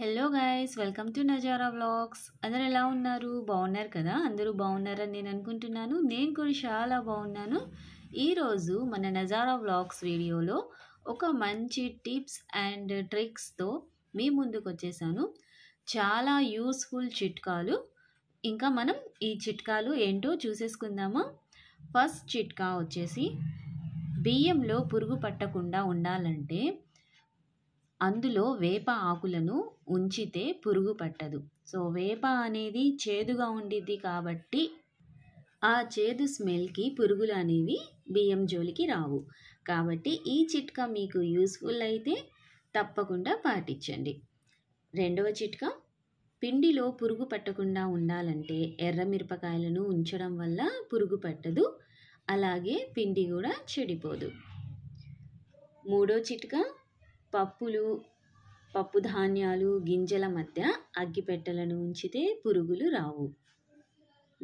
Hello guys welcome to Nazara vlogs అందరు ఎలా ఉన్నారు బాగున్నారు కదా అందరూ బాగున్నారని నేను అనుకుంటున్నాను నేను కూడా చాలా బాగున్నాను ఈరోజు మన నజారా వ్లాగ్స్ వీడియోలో ఒక మంచి టిప్స్ అండ్ ట్రిక్స్తో మీ ముందుకు వచ్చేసాను చాలా యూస్ఫుల్ చిట్కాలు ఇంకా మనం ఈ చిట్కాలు ఏంటో చూసేసుకుందామా ఫస్ట్ చిట్కా వచ్చేసి బియ్యంలో పురుగు పట్టకుండా ఉండాలంటే అందులో వేప ఆకులను ఉంచితే పురుగు పట్టదు సో వేప అనేది చేదుగా ఉండిద్ది కాబట్టి ఆ చేదు స్మెల్కి పురుగులు అనేవి బియ్యం జోలికి రావు కాబట్టి ఈ చిట్కా మీకు యూస్ఫుల్ అయితే తప్పకుండా పాటించండి రెండవ చిట్కా పిండిలో పురుగు పట్టకుండా ఉండాలంటే ఎర్ర మిరపకాయలను ఉంచడం వల్ల పురుగు పట్టదు అలాగే పిండి కూడా చెడిపోదు మూడో చిట్కా పప్పులు పప్పు ధాన్యాలు గింజల మధ్య అగ్గిపెట్టెలను ఉంచితే పురుగులు రావు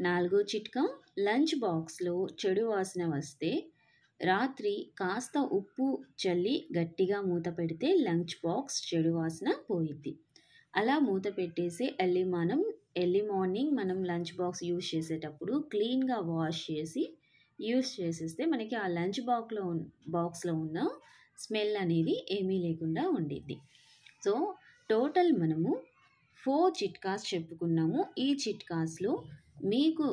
నాలుగో చిట్కా లంచ్ బాక్స్లో చెడు వాసన వస్తే రాత్రి కాస్త ఉప్పు చల్లి గట్టిగా మూత పెడితే లంచ్ బాక్స్ చెడు వాసన పోయిద్ది అలా మూత పెట్టేసి ఎర్లీ మనం ఎర్లీ మార్నింగ్ మనం లంచ్ బాక్స్ యూజ్ చేసేటప్పుడు క్లీన్గా వాష్ చేసి యూస్ చేసేస్తే మనకి ఆ లంచ్ బాక్లో బాక్స్లో ఉన్న స్మెల్ అనేది ఏమీ లేకుండా ఉండిద్ది సో టోటల్ మనము ఫోర్ చిట్కాస్ చెప్పుకున్నాము ఈ చిట్కాస్లో మీకు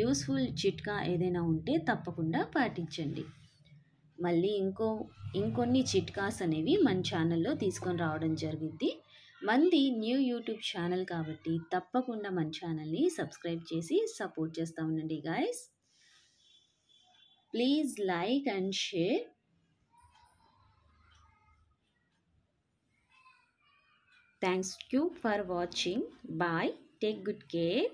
యూస్ఫుల్ చిట్కా ఏదైనా ఉంటే తప్పకుండా పాటించండి మళ్ళీ ఇంకో ఇంకొన్ని చిట్కాస్ అనేవి మన ఛానల్లో తీసుకొని రావడం జరిగింది మంది న్యూ యూట్యూబ్ ఛానల్ కాబట్టి తప్పకుండా మన ఛానల్ని సబ్స్క్రైబ్ చేసి సపోర్ట్ చేస్తూ ఉండండి guys please like and share Thanks you for watching. Bye. Take good care.